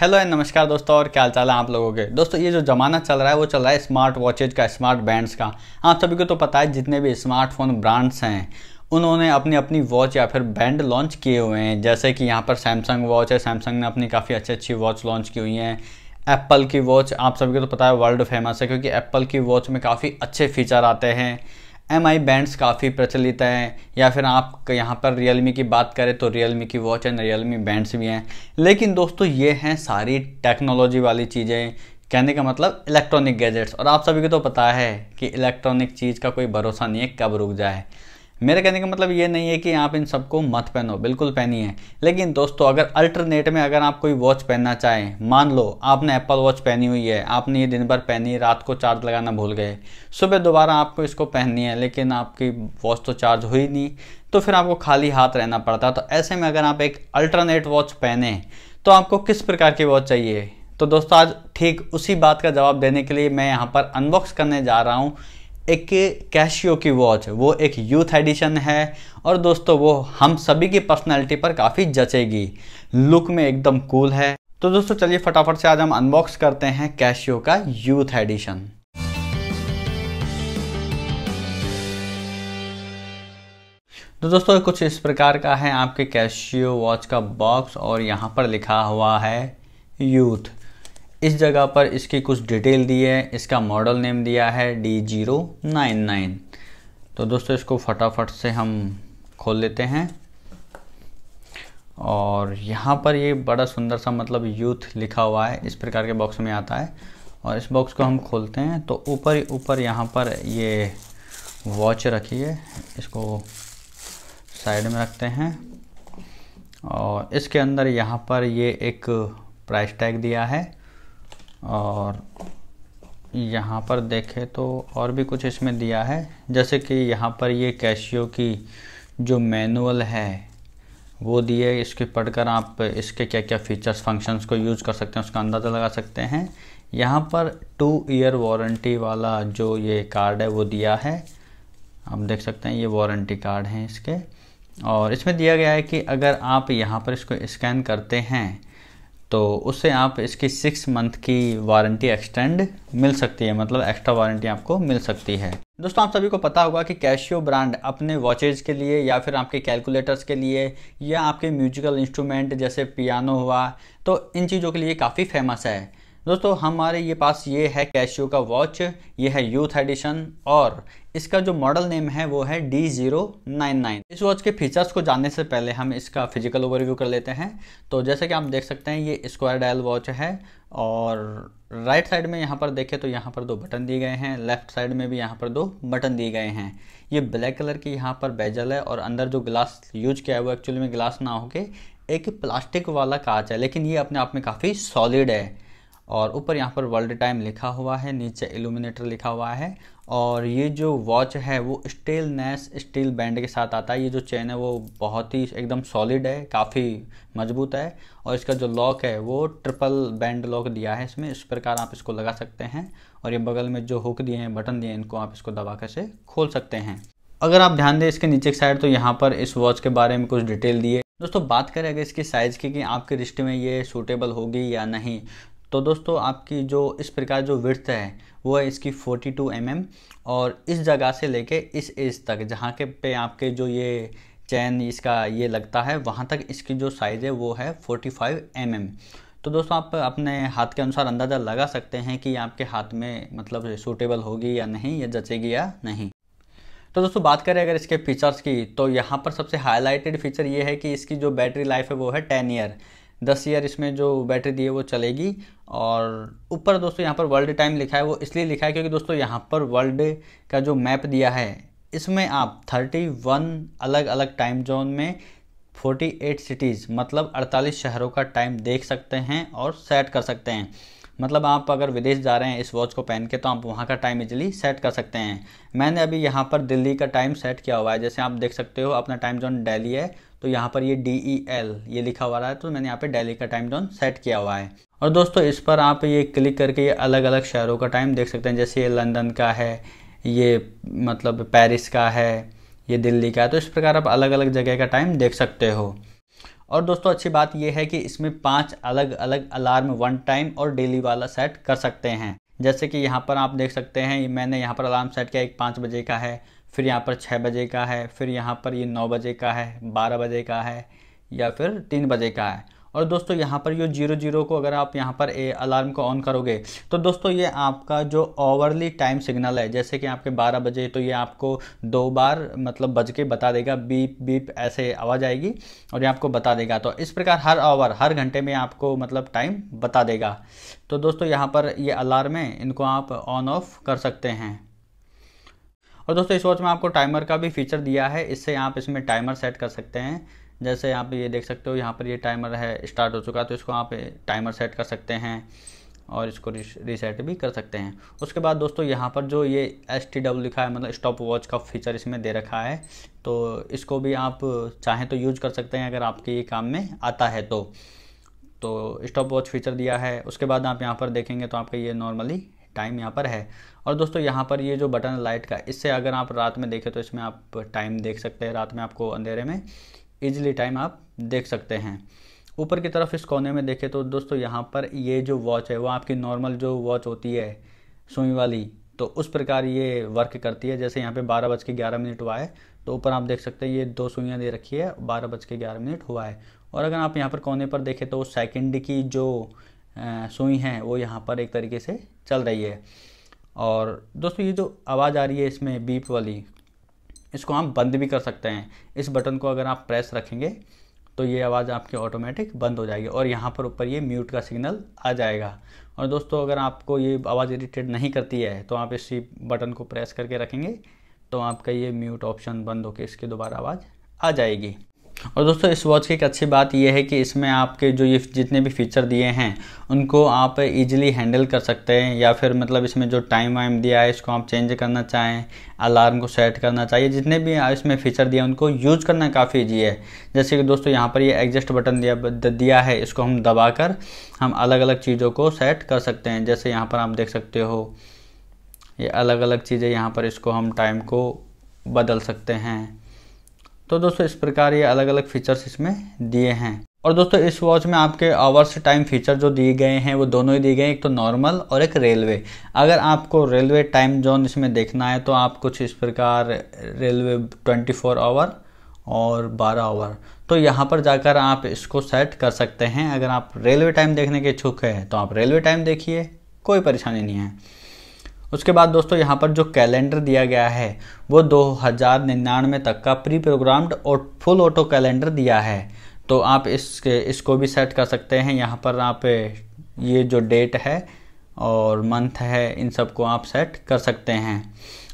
Hello and नमस्कार दोस्तों और क्या चाल है आप लोगों के दोस्तों ये जो ज़माना चल रहा है वो चल रहा है स्मार्ट वॉचेज का स्मार्ट बैंड्स का आप सभी को तो पता है जितने भी स्मार्टफोन ब्रांड्स हैं उन्होंने अपनी अपनी वॉच या फिर बैंड लॉन्च किए हुए हैं जैसे कि यहाँ पर सैमसंग वॉच है सैमसंग ने अपनी काफ़ी अच्छी अच्छी वॉच लॉन्च की हुई हैं एप्पल की वॉच आप सभी को तो पता है वर्ल्ड फेमस है क्योंकि एप्पल की वॉच में काफ़ी अच्छे फीचर आते हैं एम आई बैंड्स काफ़ी प्रचलित हैं या फिर आप यहाँ पर रियल मी की बात करें तो रियल मी की watch and Realme bands भी हैं लेकिन दोस्तों ये हैं सारी टेक्नोलॉजी वाली चीज़ें कहने का मतलब इलेक्ट्रॉनिक गैजेट्स और आप सभी को तो पता है कि इलेक्ट्रॉनिक चीज़ का कोई भरोसा नहीं है कब रुक जाए मेरे कहने का मतलब ये नहीं है कि आप इन सबको मत पहनो बिल्कुल पहनी है लेकिन दोस्तों अगर अल्टरनेट में अगर आप कोई वॉच पहनना चाहें मान लो आपने एप्पल वॉच पहनी हुई है आपने ये दिन भर पहनी रात को चार्ज लगाना भूल गए सुबह दोबारा आपको इसको पहननी है लेकिन आपकी वॉच तो चार्ज हुई नहीं तो फिर आपको खाली हाथ रहना पड़ता तो ऐसे में अगर आप एक अल्टरनेट वॉच पहने तो आपको किस प्रकार की वॉच चाहिए तो दोस्तों आज ठीक उसी बात का जवाब देने के लिए मैं यहाँ पर अनबॉक्स करने जा रहा हूँ एक कैशियो की वॉच वो एक यूथ एडिशन है और दोस्तों वो हम सभी की पर्सनैलिटी पर काफ़ी जचेगी लुक में एकदम कूल है तो दोस्तों चलिए फटाफट से आज हम अनबॉक्स करते हैं कैशियो का यूथ एडिशन तो दोस्तों कुछ इस प्रकार का है आपके कैशियो वॉच का बॉक्स और यहाँ पर लिखा हुआ है यूथ इस जगह पर इसकी कुछ डिटेल दी है इसका मॉडल नेम दिया है डी जीरो नाइन नाइन तो दोस्तों इसको फटाफट से हम खोल लेते हैं और यहाँ पर ये बड़ा सुंदर सा मतलब यूथ लिखा हुआ है इस प्रकार के बॉक्स में आता है और इस बॉक्स को हम खोलते हैं तो ऊपर ही ऊपर यहाँ पर ये वॉच रखी है इसको साइड में रखते हैं और इसके अंदर यहाँ पर ये एक प्राइस टैग दिया है और यहाँ पर देखें तो और भी कुछ इसमें दिया है जैसे कि यहाँ पर ये कैशियो की जो मैनुअल है वो दिए इसके पढ़कर आप इसके क्या क्या फीचर्स फंक्शंस को यूज़ कर सकते हैं उसका अंदाज़ा लगा सकते हैं यहाँ पर टू ईयर वारंटी वाला जो ये कार्ड है वो दिया है आप देख सकते हैं ये वारंटी कार्ड हैं इसके और इसमें दिया गया है कि अगर आप यहाँ पर इसको स्कैन करते हैं तो उससे आप इसकी सिक्स मंथ की वारंटी एक्सटेंड मिल सकती है मतलब एक्स्ट्रा वारंटी आपको मिल सकती है दोस्तों आप सभी को पता होगा कि कैशियो ब्रांड अपने वॉचेज के लिए या फिर आपके कैलकुलेटर्स के लिए या आपके म्यूजिकल इंस्ट्रूमेंट जैसे पियानो हुआ तो इन चीज़ों के लिए काफ़ी फेमस है दोस्तों हमारे ये पास ये है कैशियो का वॉच ये है यूथ एडिशन और इसका जो मॉडल नेम है वो है डी जीरो नाइन नाइन इस वॉच के फीचर्स को जानने से पहले हम इसका फिजिकल ओवरव्यू कर लेते हैं तो जैसे कि आप देख सकते हैं ये स्क्वायर डायल वॉच है और राइट साइड में यहाँ पर देखें तो यहाँ पर दो बटन दिए गए हैं लेफ्ट साइड में भी यहाँ पर दो बटन दिए गए हैं ये ब्लैक कलर की यहाँ पर बेजल है और अंदर जो ग्लास यूज किया है वो एक्चुअली में ग्लास ना होके एक प्लास्टिक वाला कांच है लेकिन ये अपने आप में काफ़ी सॉलिड है और ऊपर यहाँ पर वर्ल्ड टाइम लिखा हुआ है नीचे एलुमिनेटर लिखा हुआ है और ये जो वॉच है वो स्टेलनेस स्टील बैंड के साथ आता है ये जो चेन है वो बहुत ही एकदम सॉलिड है काफ़ी मजबूत है और इसका जो लॉक है वो ट्रिपल बैंड लॉक दिया है इसमें इस प्रकार आप इसको लगा सकते हैं और ये बगल में जो हुक दिए हैं बटन दिए हैं इनको आप इसको दबा कर से खोल सकते हैं अगर आप ध्यान दें इसके नीचे की साइड तो यहाँ पर इस वॉच के बारे में कुछ डिटेल दिए दोस्तों बात करें अगर इसकी साइज़ की कि आपके रिश्ते में ये सूटेबल होगी या नहीं तो दोस्तों आपकी जो इस प्रकार जो विर्थ है वो है इसकी 42 टू mm और इस जगह से लेके इस एज तक जहाँ के पे आपके जो ये चैन इसका ये लगता है वहाँ तक इसकी जो साइज़ है वो है 45 फाइव mm. तो दोस्तों आप अपने हाथ के अनुसार अंदाज़ा लगा सकते हैं कि आपके हाथ में मतलब सूटेबल होगी या नहीं या जचेगी या नहीं तो दोस्तों बात करें अगर इसके फीचर्स की तो यहाँ पर सबसे हाईलाइटेड फीचर ये है कि इसकी जो बैटरी लाइफ है वो है टेन ईयर दस ईयर इसमें जो बैटरी दी है वो चलेगी और ऊपर दोस्तों यहाँ पर वर्ल्ड टाइम लिखा है वो इसलिए लिखा है क्योंकि दोस्तों यहाँ पर वर्ल्ड का जो मैप दिया है इसमें आप 31 अलग अलग टाइम जोन में 48 सिटीज़ मतलब 48 शहरों का टाइम देख सकते हैं और सेट कर सकते हैं मतलब आप अगर विदेश जा रहे हैं इस वॉच को पहन के तो आप वहाँ का टाइम इजिली सेट कर सकते हैं मैंने अभी यहाँ पर दिल्ली का टाइम सेट किया हुआ है जैसे आप देख सकते हो अपना टाइम जोन डेली है तो यहाँ पर ये डी ई एल ये लिखा हुआ रहा है तो मैंने यहाँ पे डेली का टाइम जोन सेट किया हुआ है और दोस्तों इस पर आप ये क्लिक करके ये अलग अलग शहरों का टाइम देख सकते हैं जैसे ये लंदन का है ये मतलब पेरिस का है ये दिल्ली का है तो इस प्रकार आप अलग अलग जगह का टाइम देख सकते हो और दोस्तों अच्छी बात यह है कि इसमें पांच अलग अलग अलार्म वन टाइम और डेली वाला सेट कर सकते हैं जैसे कि यहाँ पर आप देख सकते हैं मैंने यहाँ पर अलार्म सेट किया एक पाँच बजे का है फिर यहाँ पर छः बजे का है फिर यहाँ पर ये नौ बजे का है बारह बजे का है या फिर तीन बजे का है और दोस्तों यहाँ पर ये जीरो जीरो को अगर आप यहाँ पर ए अलार्म को ऑन करोगे तो दोस्तों ये आपका जो ओवरली टाइम सिग्नल है जैसे कि आपके 12 बजे तो ये आपको दो बार मतलब बज के बता देगा बीप बीप ऐसे आवाज़ आएगी और ये आपको बता देगा तो इस प्रकार हर आवर हर घंटे में आपको मतलब टाइम बता देगा तो दोस्तों यहाँ पर ये अलार्म है इनको आप ऑन ऑफ कर सकते हैं और दोस्तों इस वॉच में आपको टाइमर का भी फीचर दिया है इससे आप इसमें टाइमर सेट कर सकते हैं जैसे आप ये देख सकते हो यहाँ पर ये टाइमर है स्टार्ट हो चुका तो इसको आप टाइमर सेट कर सकते हैं और इसको रीसेट भी कर सकते हैं उसके बाद दोस्तों यहाँ पर जो ये एस टी डब्ल्यू लिखा है मतलब स्टॉप वॉच का फीचर इसमें दे रखा है तो इसको भी आप चाहें तो यूज कर सकते हैं अगर आपके ये काम में आता है तो तो स्टॉप वॉच फीचर दिया है उसके बाद आप यहाँ पर देखेंगे तो आपका ये नॉर्मली टाइम यहाँ पर है और दोस्तों यहाँ पर ये जो बटन लाइट का इससे अगर आप रात में देखें तो इसमें आप टाइम देख सकते हैं रात में आपको अंधेरे में ईजिली टाइम आप देख सकते हैं ऊपर की तरफ इस कोने में देखें तो दोस्तों यहाँ पर ये जो वॉच है वो आपकी नॉर्मल जो वॉच होती है सुई वाली तो उस प्रकार ये वर्क करती है जैसे यहाँ पे बारह बज के ग्यारह मिनट हुआ है तो ऊपर आप देख सकते हैं ये दो सुइयाँ दे रखी है बारह बज के ग्यारह मिनट हुआ है और अगर आप यहाँ पर कोने पर देखें तो सेकेंड की जो सुई हैं वो यहाँ पर एक तरीके से चल रही है और दोस्तों ये जो आवाज़ आ रही है इसमें बीप वाली इसको हम बंद भी कर सकते हैं इस बटन को अगर आप प्रेस रखेंगे तो ये आवाज़ आपकी ऑटोमेटिक बंद हो जाएगी और यहाँ पर ऊपर ये म्यूट का सिग्नल आ जाएगा और दोस्तों अगर आपको ये आवाज़ इरीटेट नहीं करती है तो आप इसी बटन को प्रेस करके रखेंगे तो आपका ये म्यूट ऑप्शन बंद होकर इसके दोबारा आवाज़ आ जाएगी और दोस्तों इस वॉच की एक अच्छी बात यह है कि इसमें आपके जो ये जितने भी फीचर दिए हैं उनको आप इजीली हैंडल कर सकते हैं या फिर मतलब इसमें जो टाइम वाइम दिया है इसको आप चेंज करना चाहें अलार्म को सेट करना चाहिए जितने भी इसमें फीचर दिए उनको यूज करना काफ़ी ईजी है जैसे कि दोस्तों यहाँ पर ये एग्जस्ट बटन दिया दिया है इसको हम दबा कर हम अलग अलग चीज़ों को सेट कर सकते हैं जैसे यहाँ पर आप देख सकते हो ये अलग अलग चीज़ें यहाँ पर इसको हम टाइम को बदल सकते हैं तो दोस्तों इस प्रकार ये अलग अलग फीचर्स इसमें दिए हैं और दोस्तों इस वॉच में आपके आवर्स टाइम फीचर जो दिए गए हैं वो दोनों ही दिए गए हैं एक तो नॉर्मल और एक रेलवे अगर आपको रेलवे टाइम जोन इसमें देखना है तो आप कुछ इस प्रकार रेलवे 24 आवर और 12 आवर तो यहाँ पर जाकर आप इसको सेट कर सकते हैं अगर आप रेलवे टाइम देखने के इच्छुक हैं तो आप रेलवे टाइम देखिए कोई परेशानी नहीं है उसके बाद दोस्तों यहाँ पर जो कैलेंडर दिया गया है वो दो हज़ार निन्यानवे तक का प्री प्रोग्राम्ड और फुल ऑटो कैलेंडर दिया है तो आप इसके इसको भी सेट कर सकते हैं यहाँ पर आप ये जो डेट है और मंथ है इन सब को आप सेट कर सकते हैं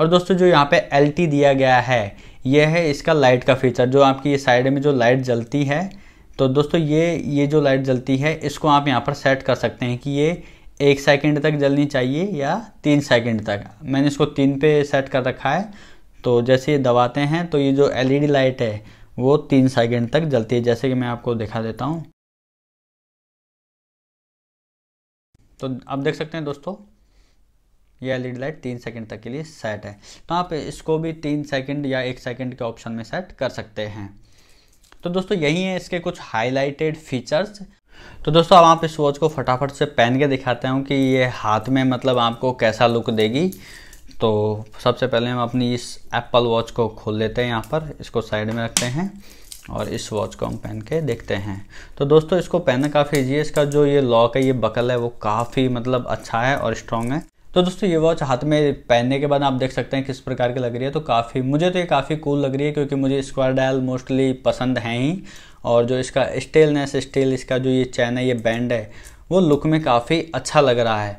और दोस्तों जो यहाँ पे एल दिया गया है यह है इसका लाइट का फीचर जो आपकी ये साइड में जो लाइट जलती है तो दोस्तों ये ये जो लाइट जलती है इसको आप यहाँ पर सेट कर सकते हैं कि ये एक सेकंड तक जलनी चाहिए या तीन सेकंड तक मैंने इसको तीन पे सेट कर रखा है तो जैसे ये दबाते हैं तो ये जो एलईडी लाइट e है वो तीन सेकंड तक जलती है जैसे कि मैं आपको दिखा देता हूँ तो आप देख सकते हैं दोस्तों ये एलईडी लाइट e तीन सेकंड तक के लिए सेट है तो आप इसको भी तीन सेकंड या एक सेकंड के ऑप्शन में सेट कर सकते हैं तो दोस्तों यही है इसके कुछ हाईलाइटेड फीचर्स तो दोस्तों अब आप इस वॉच को फटाफट से पहन के दिखाते हूँ कि ये हाथ में मतलब आपको कैसा लुक देगी तो सबसे पहले हम अपनी इस एप्पल वॉच को खोल लेते हैं यहाँ पर इसको साइड में रखते हैं और इस वॉच को हम पहन के देखते हैं तो दोस्तों इसको पहनना काफ़ी ईजी है इसका जो ये लॉक है ये बकल है वो काफ़ी मतलब अच्छा है और स्ट्रॉन्ग है तो दोस्तों ये वॉच हाथ में पहनने के बाद आप देख सकते हैं किस प्रकार की लग रही है तो काफ़ी मुझे तो ये काफ़ी कूल लग रही है क्योंकि मुझे स्क्वायर डायल मोस्टली पसंद है ही और जो इसका स्टेलनेस स्टील इसका जो ये चैन है ये बैंड है वो लुक में काफ़ी अच्छा लग रहा है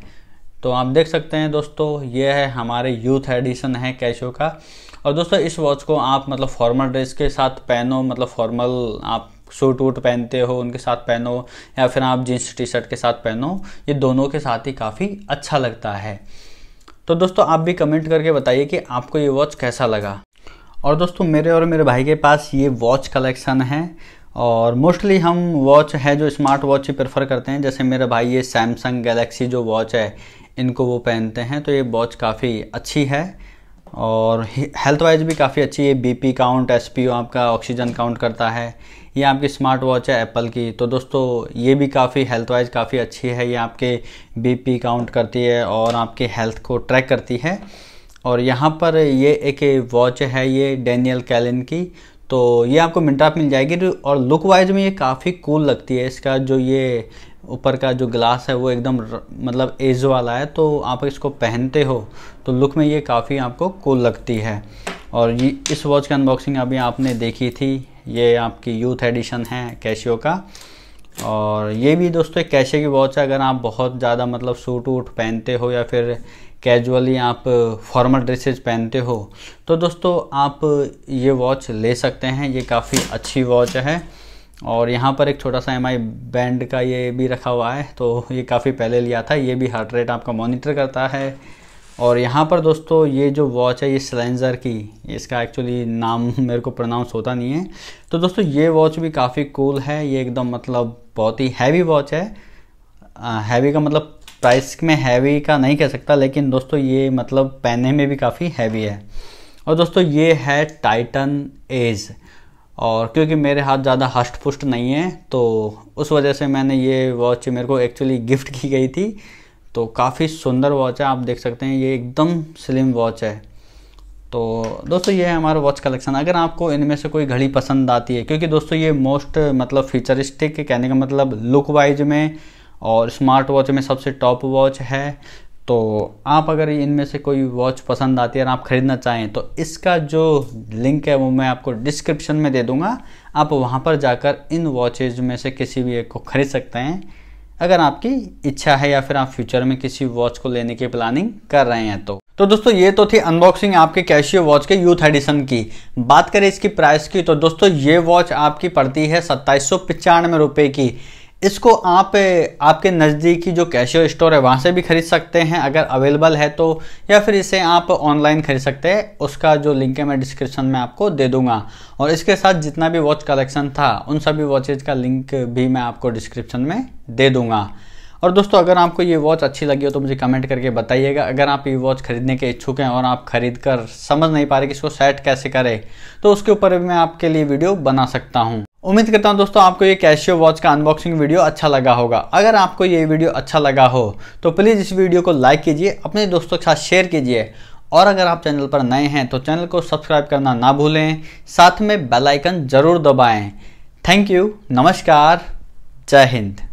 तो आप देख सकते हैं दोस्तों ये है हमारे यूथ एडिशन है कैशो का और दोस्तों इस वॉच को आप मतलब फॉर्मल ड्रेस के साथ पहनो मतलब फॉर्मल आप सूट वूट पहनते हो उनके साथ पहनो या फिर आप जीन्स टी शर्ट के साथ पहनो ये दोनों के साथ ही काफ़ी अच्छा लगता है तो दोस्तों आप भी कमेंट करके बताइए कि आपको ये वॉच कैसा लगा और दोस्तों मेरे और मेरे भाई के पास ये वॉच कलेक्शन है और मोस्टली हम वॉच है जो स्मार्ट वॉच ही प्रेफर करते हैं जैसे मेरे भाई ये सैमसंग गैलेक्सी जो वॉच है इनको वो पहनते हैं तो ये वॉच काफ़ी अच्छी है और हेल्थ वाइज भी काफ़ी अच्छी है बीपी काउंट ओ आपका ऑक्सीजन काउंट करता है ये आपकी स्मार्ट वॉच है एप्पल की तो दोस्तों ये भी काफ़ी हेल्थ वाइज काफ़ी अच्छी है ये आपके बीपी काउंट करती है और आपके हेल्थ को ट्रैक करती है और यहाँ पर ये एक वॉच है ये डेनियल कैलिन की तो ये आपको मिंट्रा मिल जाएगी और लुक वाइज में ये काफ़ी कूल लगती है इसका जो ये ऊपर का जो ग्लास है वो एकदम मतलब एज वाला है तो आप इसको पहनते हो तो लुक में ये काफ़ी आपको कूल लगती है और ये इस वॉच की अनबॉक्सिंग अभी आपने देखी थी ये आपकी यूथ एडिशन है कैशियो का और ये भी दोस्तों एक कैशे की वॉच है अगर आप बहुत ज़्यादा मतलब सूट वूट पहनते हो या फिर कैजुअली आप फॉर्मल ड्रेसेज पहनते हो तो दोस्तों आप ये वॉच ले सकते हैं ये काफ़ी अच्छी वॉच है और यहाँ पर एक छोटा सा एम बैंड का ये भी रखा हुआ है तो ये काफ़ी पहले लिया था ये भी हार्ट रेट आपका मॉनिटर करता है और यहाँ पर दोस्तों ये जो वॉच है ये सिलेंजर की इसका एक्चुअली नाम मेरे को प्रोनाउंस होता नहीं है तो दोस्तों ये वॉच भी काफ़ी कूल है ये एकदम मतलब बहुत ही हैवी वॉच है हैवी का मतलब प्राइस में हैवी का नहीं कह सकता लेकिन दोस्तों ये मतलब पहनने में भी काफ़ी हैवी है और दोस्तों ये है टाइटन एज और क्योंकि मेरे हाथ ज़्यादा हष्ट पुष्ट नहीं है तो उस वजह से मैंने ये वॉच मेरे को एक्चुअली गिफ्ट की गई थी तो काफ़ी सुंदर वॉच है आप देख सकते हैं ये एकदम स्लिम वॉच है तो दोस्तों ये है हमारा वॉच कलेक्शन अगर आपको इनमें से कोई घड़ी पसंद आती है क्योंकि दोस्तों ये मोस्ट मतलब फ्यूचरिस्टिक कहने का मतलब लुक वाइज में और स्मार्ट वॉच में सबसे टॉप वॉच है तो आप अगर इनमें से कोई वॉच पसंद आती है और आप ख़रीदना चाहें तो इसका जो लिंक है वो मैं आपको डिस्क्रिप्शन में दे दूंगा आप वहां पर जाकर इन वॉचेज में से किसी भी एक को ख़रीद सकते हैं अगर आपकी इच्छा है या फिर आप फ्यूचर में किसी वॉच को लेने की प्लानिंग कर रहे हैं तो तो दोस्तों ये तो थी अनबॉक्सिंग आपके कैशियो वॉच के यूथ एडिशन की बात करें इसकी प्राइस की तो दोस्तों ये वॉच आपकी पड़ती है सत्ताईस सौ की इसको आप आपके नज़दीकी जो कैशियो स्टोर है वहाँ से भी ख़रीद सकते हैं अगर अवेलेबल है तो या फिर इसे आप ऑनलाइन ख़रीद सकते हैं उसका जो लिंक है मैं डिस्क्रिप्शन में आपको दे दूंगा और इसके साथ जितना भी वॉच कलेक्शन था उन सभी वॉचेज़ का लिंक भी मैं आपको डिस्क्रिप्शन में दे दूँगा और दोस्तों अगर आपको ये वॉच अच्छी लगी हो तो मुझे कमेंट करके बताइएगा अगर आप ये वॉच खरीदने के इच्छुक हैं और आप खरीद कर समझ नहीं पा रहे कि इसको सेट कैसे करें तो उसके ऊपर भी मैं आपके लिए वीडियो बना सकता हूँ उम्मीद करता हूं दोस्तों आपको ये कैशियो वॉच का अनबॉक्सिंग वीडियो अच्छा लगा होगा अगर आपको ये वीडियो अच्छा लगा हो तो प्लीज़ इस वीडियो को लाइक कीजिए अपने दोस्तों के साथ शेयर कीजिए और अगर आप चैनल पर नए हैं तो चैनल को सब्सक्राइब करना ना भूलें साथ में बेलाइकन ज़रूर दबाएँ थैंक यू नमस्कार जय हिंद